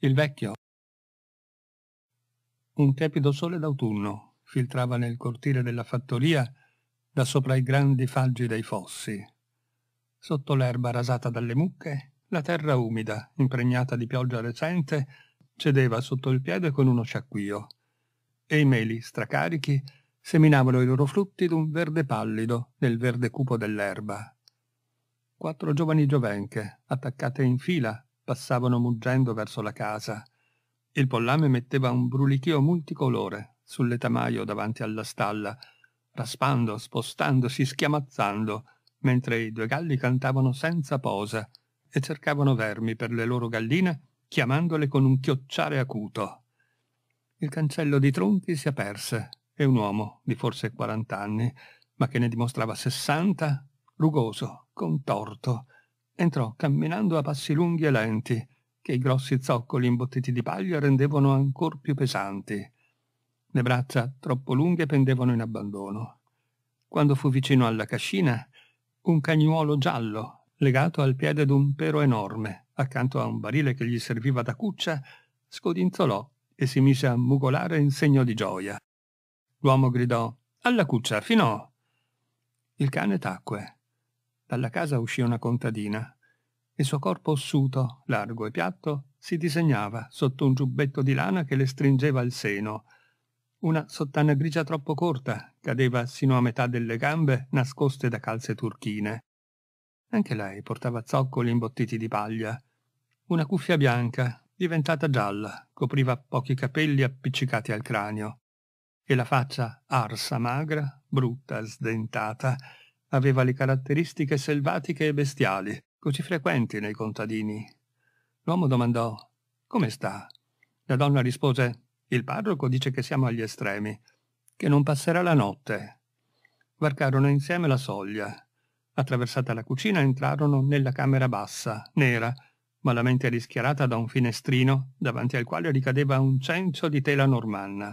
Il vecchio. Un tepido sole d'autunno filtrava nel cortile della fattoria da sopra i grandi faggi dei fossi. Sotto l'erba rasata dalle mucche, la terra umida, impregnata di pioggia recente, cedeva sotto il piede con uno sciacquio, e i meli, stracarichi, seminavano i loro frutti d'un verde pallido nel verde cupo dell'erba. Quattro giovani giovenche, attaccate in fila passavano muggendo verso la casa. Il pollame metteva un brulichio multicolore sull'etamaio davanti alla stalla, raspando, spostandosi, schiamazzando, mentre i due galli cantavano senza posa e cercavano vermi per le loro galline, chiamandole con un chiocciare acuto. Il cancello di tronchi si aperse e un uomo di forse 40 anni, ma che ne dimostrava 60, rugoso, contorto, Entrò camminando a passi lunghi e lenti, che i grossi zoccoli imbottiti di paglia rendevano ancor più pesanti. Le braccia troppo lunghe pendevano in abbandono. Quando fu vicino alla cascina, un cagnuolo giallo, legato al piede d'un pero enorme, accanto a un barile che gli serviva da cuccia, scodinzolò e si mise a mugolare in segno di gioia. L'uomo gridò Alla cuccia, finò! Il cane tacque. Dalla casa uscì una contadina. Il suo corpo ossuto, largo e piatto, si disegnava sotto un giubbetto di lana che le stringeva il seno. Una sottana grigia troppo corta cadeva sino a metà delle gambe nascoste da calze turchine. Anche lei portava zoccoli imbottiti di paglia. Una cuffia bianca, diventata gialla, copriva pochi capelli appiccicati al cranio. E la faccia arsa, magra, brutta, sdentata, aveva le caratteristiche selvatiche e bestiali, così frequenti nei contadini. L'uomo domandò «Come sta?» La donna rispose «Il parroco dice che siamo agli estremi, che non passerà la notte». Varcarono insieme la soglia. Attraversata la cucina entrarono nella camera bassa, nera, malamente rischiarata da un finestrino davanti al quale ricadeva un cencio di tela normanna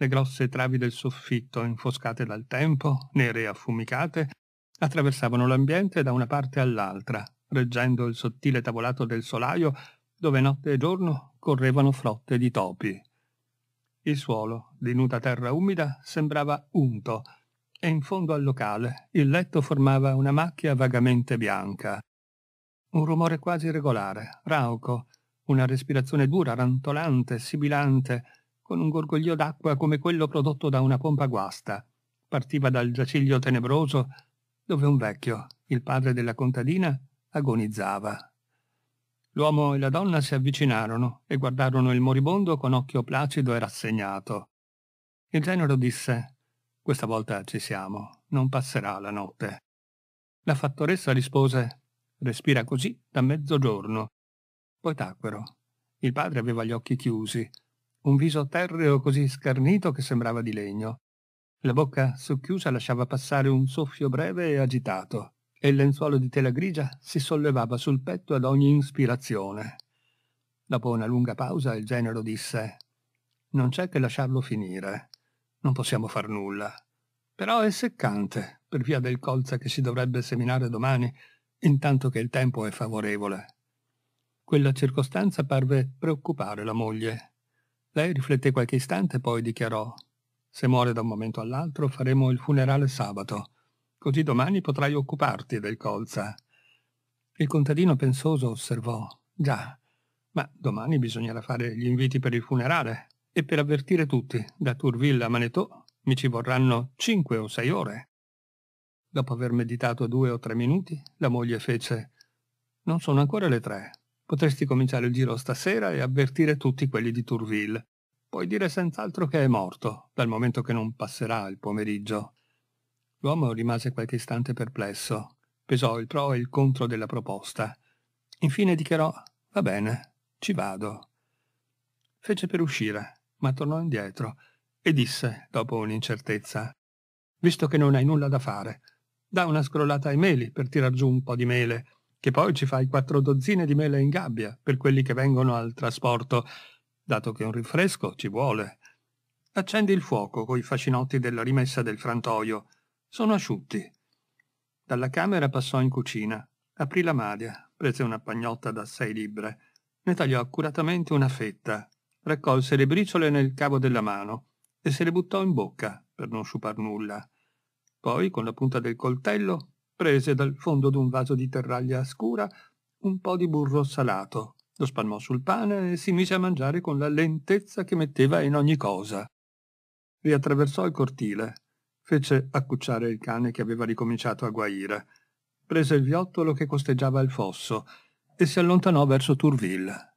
le grosse travi del soffitto, infoscate dal tempo, nere e affumicate, attraversavano l'ambiente da una parte all'altra, reggendo il sottile tavolato del solaio dove notte e giorno correvano flotte di topi. Il suolo, di nuda terra umida, sembrava unto e in fondo al locale il letto formava una macchia vagamente bianca. Un rumore quasi regolare, rauco, una respirazione dura, rantolante, sibilante, con un gorgoglio d'acqua come quello prodotto da una pompa guasta. Partiva dal giaciglio tenebroso dove un vecchio, il padre della contadina, agonizzava. L'uomo e la donna si avvicinarono e guardarono il moribondo con occhio placido e rassegnato. Il genero disse questa volta ci siamo, non passerà la notte. La fattoressa rispose respira così da mezzogiorno. Poi tacquero. Il padre aveva gli occhi chiusi, un viso terreo così scarnito che sembrava di legno. La bocca socchiusa lasciava passare un soffio breve e agitato, e il lenzuolo di tela grigia si sollevava sul petto ad ogni ispirazione. Dopo una lunga pausa il genero disse «Non c'è che lasciarlo finire. Non possiamo far nulla. Però è seccante, per via del colza che si dovrebbe seminare domani, intanto che il tempo è favorevole». Quella circostanza parve preoccupare la moglie, lei rifletté qualche istante, poi dichiarò Se muore da un momento all'altro faremo il funerale sabato, così domani potrai occuparti del colza. Il contadino pensoso osservò Già, ma domani bisognerà fare gli inviti per il funerale, e per avvertire tutti, da Turville a Manetò, mi ci vorranno cinque o sei ore. Dopo aver meditato due o tre minuti, la moglie fece Non sono ancora le tre. Potresti cominciare il giro stasera e avvertire tutti quelli di Turville puoi dire senz'altro che è morto, dal momento che non passerà il pomeriggio. L'uomo rimase qualche istante perplesso, pesò il pro e il contro della proposta. Infine dichiarò Va bene, ci vado. Fece per uscire, ma tornò indietro e disse, dopo un'incertezza, Visto che non hai nulla da fare, da una scrollata ai meli per tirar giù un po' di mele, che poi ci fai quattro dozzine di mele in gabbia per quelli che vengono al trasporto dato che un rinfresco ci vuole. Accendi il fuoco coi fascinotti della rimessa del frantoio. Sono asciutti. Dalla camera passò in cucina, aprì la madia, prese una pagnotta da sei libbre, ne tagliò accuratamente una fetta, raccolse le briciole nel cavo della mano e se le buttò in bocca per non sciupar nulla. Poi, con la punta del coltello, prese dal fondo d'un vaso di terraglia scura un po' di burro salato lo spalmò sul pane e si mise a mangiare con la lentezza che metteva in ogni cosa. Riattraversò il cortile, fece accucciare il cane che aveva ricominciato a guaire, prese il viottolo che costeggiava il fosso e si allontanò verso Tourville.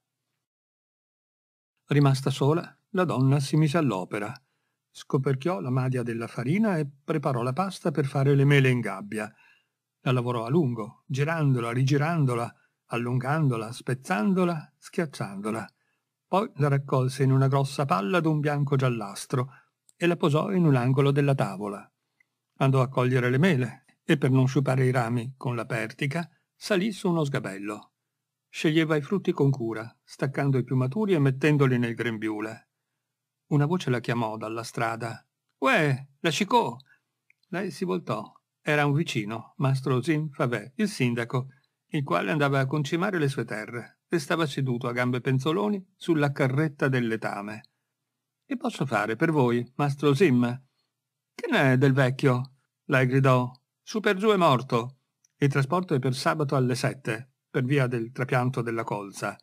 Rimasta sola, la donna si mise all'opera. Scoperchiò la madia della farina e preparò la pasta per fare le mele in gabbia. La lavorò a lungo, girandola, rigirandola, allungandola, spezzandola, schiacciandola. Poi la raccolse in una grossa palla d'un bianco giallastro e la posò in un angolo della tavola. Andò a cogliere le mele e per non sciupare i rami con la pertica salì su uno sgabello. Sceglieva i frutti con cura, staccando i più maturi e mettendoli nel grembiule. Una voce la chiamò dalla strada. Uè, la Cicò! Lei si voltò. Era un vicino, Mastro Zin Favè, il sindaco, il quale andava a concimare le sue terre e stava seduto a gambe penzoloni sulla carretta del letame. Che posso fare per voi, mastro Sim? Che ne è del vecchio? lei gridò. Su per giù è morto. Il trasporto è per sabato alle sette, per via del trapianto della colza.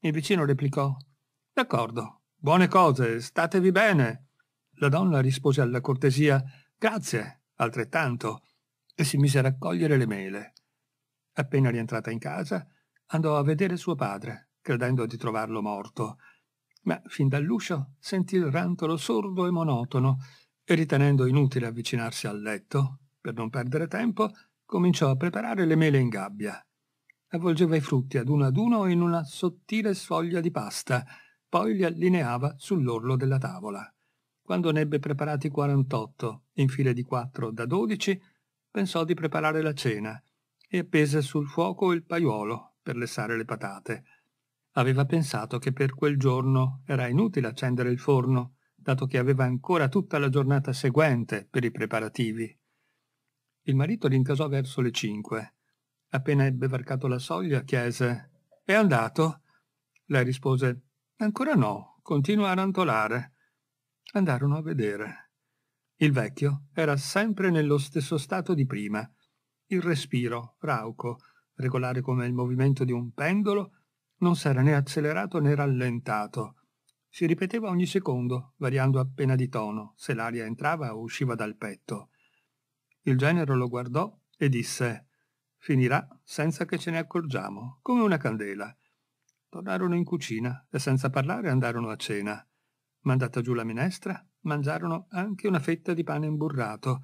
Il vicino replicò. D'accordo. Buone cose, statevi bene. La donna rispose alla cortesia. Grazie, altrettanto, e si mise a raccogliere le mele. Appena rientrata in casa, andò a vedere suo padre, credendo di trovarlo morto, ma fin dall'uscio sentì il rantolo sordo e monotono e ritenendo inutile avvicinarsi al letto, per non perdere tempo, cominciò a preparare le mele in gabbia. Avvolgeva i frutti ad uno ad uno in una sottile sfoglia di pasta, poi li allineava sull'orlo della tavola. Quando ne ebbe preparati 48, in file di 4 da 12, pensò di preparare la cena e appese sul fuoco il paiuolo per lessare le patate. Aveva pensato che per quel giorno era inutile accendere il forno, dato che aveva ancora tutta la giornata seguente per i preparativi. Il marito rincasò verso le cinque. Appena ebbe varcato la soglia, chiese «È andato?» Lei rispose «Ancora no, continua a rantolare». Andarono a vedere. Il vecchio era sempre nello stesso stato di prima, il respiro, rauco, regolare come il movimento di un pendolo, non s'era né accelerato né rallentato. Si ripeteva ogni secondo, variando appena di tono, se l'aria entrava o usciva dal petto. Il genero lo guardò e disse Finirà senza che ce ne accorgiamo, come una candela. Tornarono in cucina e senza parlare andarono a cena. Mandata giù la minestra, mangiarono anche una fetta di pane imburrato,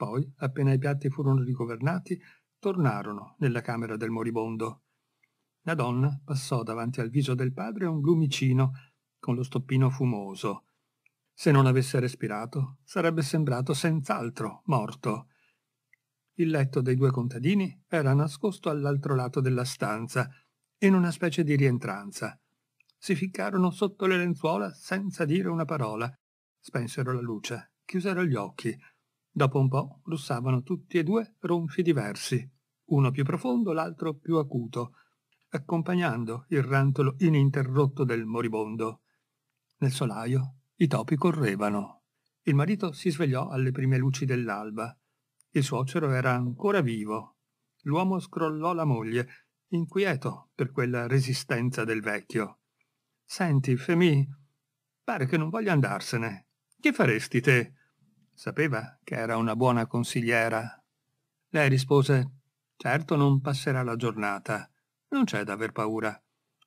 poi, appena i piatti furono rigovernati, tornarono nella camera del moribondo. La donna passò davanti al viso del padre un lumicino con lo stoppino fumoso. Se non avesse respirato, sarebbe sembrato senz'altro morto. Il letto dei due contadini era nascosto all'altro lato della stanza, in una specie di rientranza. Si ficcarono sotto le lenzuola senza dire una parola, spensero la luce, chiusero gli occhi, Dopo un po' russavano tutti e due ronfi diversi, uno più profondo, l'altro più acuto, accompagnando il rantolo ininterrotto del moribondo. Nel solaio i topi correvano. Il marito si svegliò alle prime luci dell'alba. Il suocero era ancora vivo. L'uomo scrollò la moglie, inquieto per quella resistenza del vecchio. Senti, Femi, pare che non voglia andarsene. Che faresti te? Sapeva che era una buona consigliera. Lei rispose Certo non passerà la giornata. Non c'è da aver paura.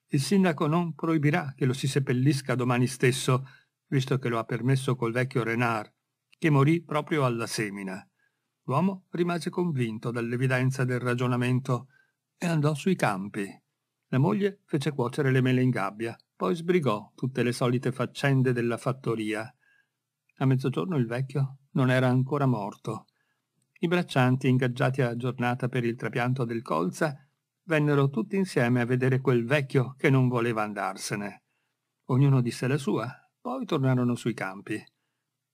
Il sindaco non proibirà che lo si seppellisca domani stesso, visto che lo ha permesso col vecchio Renard, che morì proprio alla semina. L'uomo rimase convinto dall'evidenza del ragionamento e andò sui campi. La moglie fece cuocere le mele in gabbia, poi sbrigò tutte le solite faccende della fattoria. A mezzogiorno il vecchio non era ancora morto. I braccianti, ingaggiati a giornata per il trapianto del colza, vennero tutti insieme a vedere quel vecchio che non voleva andarsene. Ognuno disse la sua, poi tornarono sui campi.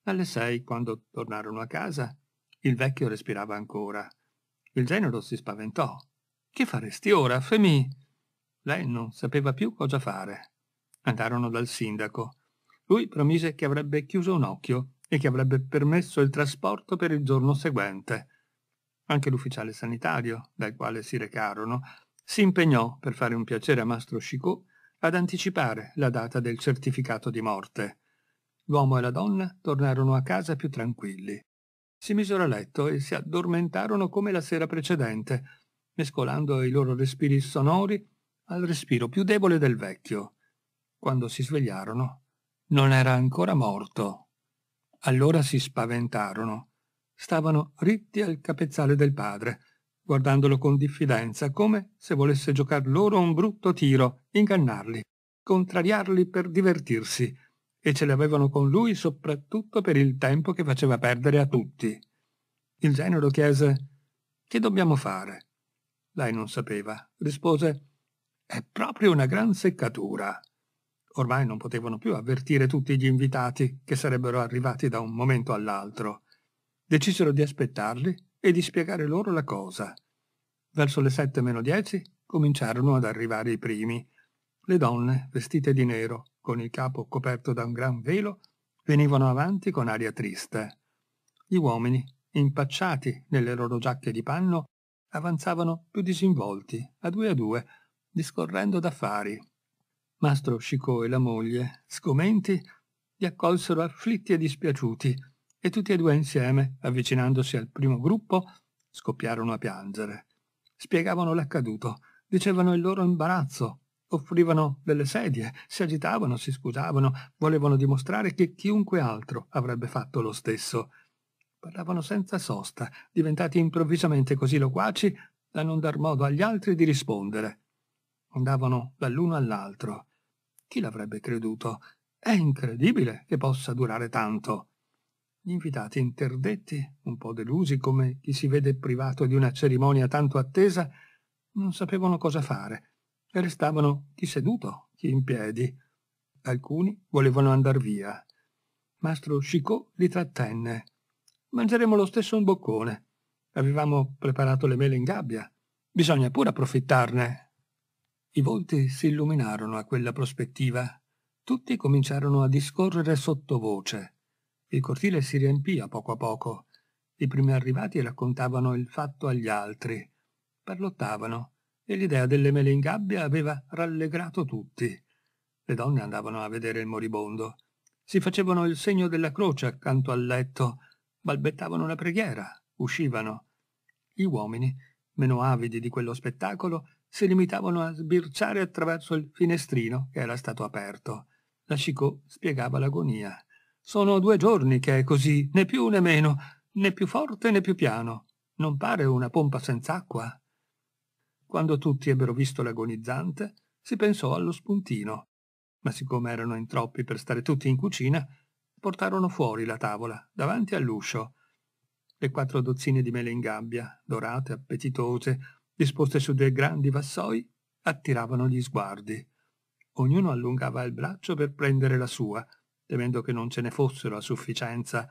Alle sei, quando tornarono a casa, il vecchio respirava ancora. Il genero si spaventò. Che faresti ora, Femi? Lei non sapeva più cosa fare. Andarono dal sindaco. Lui promise che avrebbe chiuso un occhio e che avrebbe permesso il trasporto per il giorno seguente. Anche l'ufficiale sanitario, dal quale si recarono, si impegnò, per fare un piacere a Mastro Chicot, ad anticipare la data del certificato di morte. L'uomo e la donna tornarono a casa più tranquilli. Si misero a letto e si addormentarono come la sera precedente, mescolando i loro respiri sonori al respiro più debole del vecchio. Quando si svegliarono, non era ancora morto. Allora si spaventarono. Stavano ritti al capezzale del padre, guardandolo con diffidenza, come se volesse giocar loro un brutto tiro, ingannarli, contrariarli per divertirsi, e ce l'avevano con lui soprattutto per il tempo che faceva perdere a tutti. Il genero chiese Che dobbiamo fare? Lei non sapeva. Rispose È proprio una gran seccatura. Ormai non potevano più avvertire tutti gli invitati che sarebbero arrivati da un momento all'altro. Decisero di aspettarli e di spiegare loro la cosa. Verso le sette meno dieci cominciarono ad arrivare i primi. Le donne, vestite di nero, con il capo coperto da un gran velo, venivano avanti con aria triste. Gli uomini, impacciati nelle loro giacche di panno, avanzavano più disinvolti, a due a due, discorrendo d'affari. Mastro Scicò e la moglie, sgomenti, li accolsero afflitti e dispiaciuti e tutti e due insieme, avvicinandosi al primo gruppo, scoppiarono a piangere. Spiegavano l'accaduto, dicevano il loro imbarazzo, offrivano delle sedie, si agitavano, si scusavano, volevano dimostrare che chiunque altro avrebbe fatto lo stesso. Parlavano senza sosta, diventati improvvisamente così loquaci da non dar modo agli altri di rispondere. Andavano dall'uno all'altro, chi l'avrebbe creduto? È incredibile che possa durare tanto. Gli invitati interdetti, un po' delusi come chi si vede privato di una cerimonia tanto attesa, non sapevano cosa fare e restavano chi seduto, chi in piedi. Alcuni volevano andar via. Mastro Chicot li trattenne. Mangeremo lo stesso un boccone. Avevamo preparato le mele in gabbia. Bisogna pure approfittarne, i volti si illuminarono a quella prospettiva. Tutti cominciarono a discorrere sottovoce. Il cortile si riempì a poco a poco. I primi arrivati raccontavano il fatto agli altri. Parlottavano e l'idea delle mele in gabbia aveva rallegrato tutti. Le donne andavano a vedere il moribondo. Si facevano il segno della croce accanto al letto, balbettavano la preghiera, uscivano. Gli uomini, meno avidi di quello spettacolo, si limitavano a sbirciare attraverso il finestrino che era stato aperto. La Cicò spiegava l'agonia. Sono due giorni che è così, né più né meno, né più forte né più piano. Non pare una pompa senz'acqua. Quando tutti ebbero visto l'agonizzante, si pensò allo spuntino. Ma siccome erano in troppi per stare tutti in cucina, portarono fuori la tavola, davanti all'uscio. Le quattro dozzine di mele in gabbia, dorate, appetitose, disposte su due grandi vassoi, attiravano gli sguardi. Ognuno allungava il braccio per prendere la sua, temendo che non ce ne fossero a sufficienza,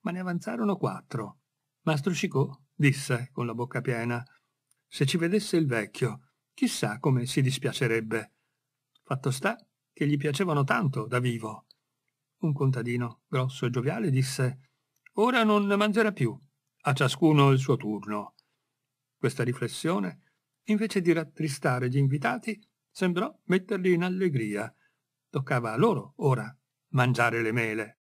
ma ne avanzarono quattro. Mastro Cicò disse, con la bocca piena, «Se ci vedesse il vecchio, chissà come si dispiacerebbe». Fatto sta che gli piacevano tanto da vivo. Un contadino, grosso e gioviale, disse «Ora non mangerà più, a ciascuno il suo turno». Questa riflessione, invece di rattristare gli invitati, sembrò metterli in allegria. Toccava a loro, ora, mangiare le mele.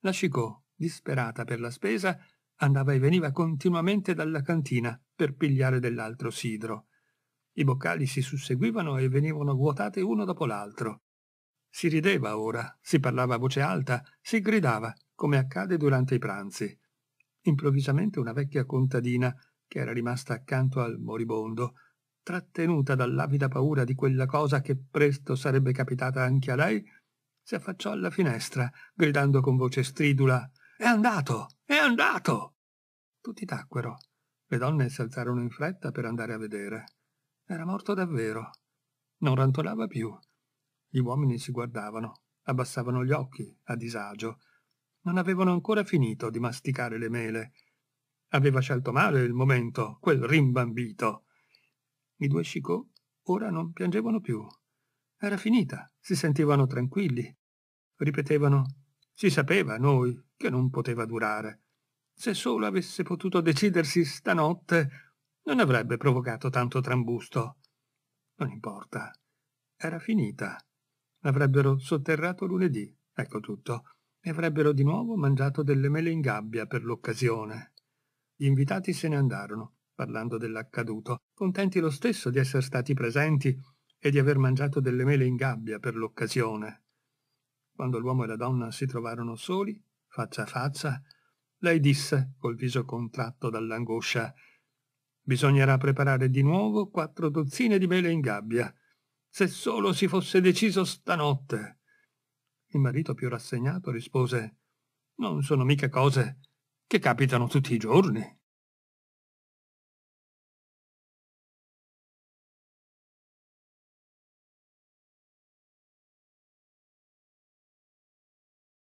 La Chicot, disperata per la spesa, andava e veniva continuamente dalla cantina per pigliare dell'altro sidro. I boccali si susseguivano e venivano vuotati uno dopo l'altro. Si rideva ora, si parlava a voce alta, si gridava, come accade durante i pranzi. Improvvisamente una vecchia contadina che era rimasta accanto al moribondo, trattenuta dall'avida paura di quella cosa che presto sarebbe capitata anche a lei, si affacciò alla finestra, gridando con voce stridula «È andato! È andato!» Tutti tacquero. Le donne si alzarono in fretta per andare a vedere. Era morto davvero. Non rantolava più. Gli uomini si guardavano, abbassavano gli occhi, a disagio. Non avevano ancora finito di masticare le mele, Aveva scelto male il momento, quel rimbambito. I due Chicot ora non piangevano più. Era finita, si sentivano tranquilli. Ripetevano, si sapeva noi che non poteva durare. Se solo avesse potuto decidersi stanotte, non avrebbe provocato tanto trambusto. Non importa. Era finita. L'avrebbero sotterrato lunedì, ecco tutto, e avrebbero di nuovo mangiato delle mele in gabbia per l'occasione. Gli invitati se ne andarono, parlando dell'accaduto, contenti lo stesso di essere stati presenti e di aver mangiato delle mele in gabbia per l'occasione. Quando l'uomo e la donna si trovarono soli, faccia a faccia, lei disse, col viso contratto dall'angoscia, Bisognerà preparare di nuovo quattro dozzine di mele in gabbia. Se solo si fosse deciso stanotte. Il marito più rassegnato rispose Non sono mica cose che capitano tutti i giorni.